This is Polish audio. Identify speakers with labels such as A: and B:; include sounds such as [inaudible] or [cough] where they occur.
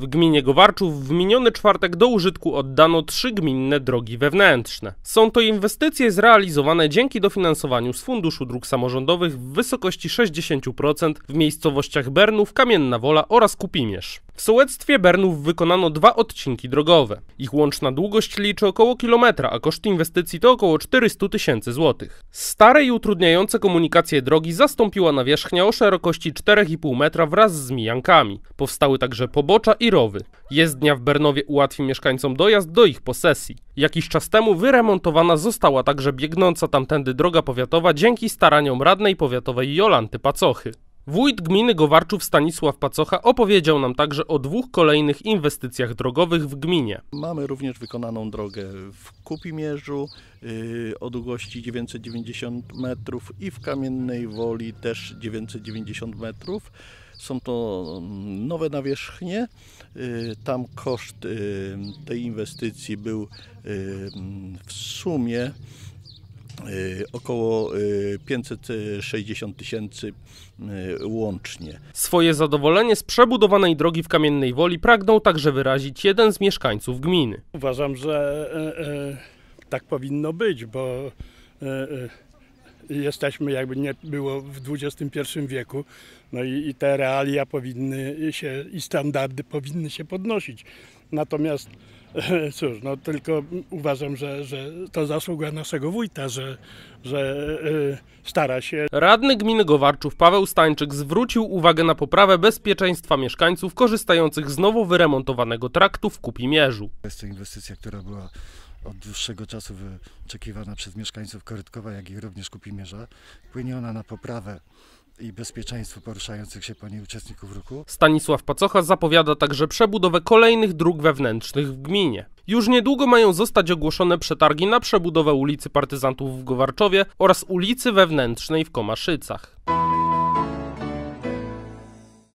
A: W gminie Gowarczów w miniony czwartek do użytku oddano trzy gminne drogi wewnętrzne. Są to inwestycje zrealizowane dzięki dofinansowaniu z Funduszu Dróg Samorządowych w wysokości 60% w miejscowościach Bernów, Kamienna Wola oraz Kupimierz. W sołectwie Bernów wykonano dwa odcinki drogowe. Ich łączna długość liczy około kilometra, a koszt inwestycji to około 400 tysięcy złotych. Stare i utrudniające komunikację drogi zastąpiła nawierzchnia o szerokości 4,5 metra wraz z mijankami. Powstały także pobocza i rowy. Jezdnia w Bernowie ułatwi mieszkańcom dojazd do ich posesji. Jakiś czas temu wyremontowana została także biegnąca tamtędy droga powiatowa dzięki staraniom radnej powiatowej Jolanty Pacochy. Wójt gminy Gowarczów Stanisław Pacocha opowiedział nam także o dwóch kolejnych inwestycjach drogowych w gminie.
B: Mamy również wykonaną drogę w Kupimierzu y, o długości 990 metrów i w Kamiennej Woli też 990 metrów. Są to mm, nowe nawierzchnie. Y, tam koszt y, tej inwestycji był mm, w
A: sumie
B: Y, około 560 y, tysięcy y, łącznie.
A: Swoje zadowolenie z przebudowanej drogi w Kamiennej Woli pragnął także wyrazić jeden z mieszkańców gminy.
C: Uważam, że e, e, tak powinno być, bo e, e jesteśmy jakby nie było w XXI wieku, no i, i te realia powinny się i standardy powinny się podnosić. Natomiast [laughs] Cóż, no tylko uważam, że, że to zasługa naszego wójta, że, że y, stara się.
A: Radny gminy Gowarczów Paweł Stańczyk zwrócił uwagę na poprawę bezpieczeństwa mieszkańców korzystających z nowo wyremontowanego traktu w Kupimierzu.
D: Jest to inwestycja, która była od dłuższego czasu wyczekiwana przez mieszkańców Korytkowa, jak i również Kupimierza. Płynie ona na poprawę i bezpieczeństwu poruszających się po niej uczestników ruchu.
A: Stanisław Pacocha zapowiada także przebudowę kolejnych dróg wewnętrznych w gminie. Już niedługo mają zostać ogłoszone przetargi na przebudowę ulicy Partyzantów w Gowarczowie oraz ulicy Wewnętrznej w Komaszycach.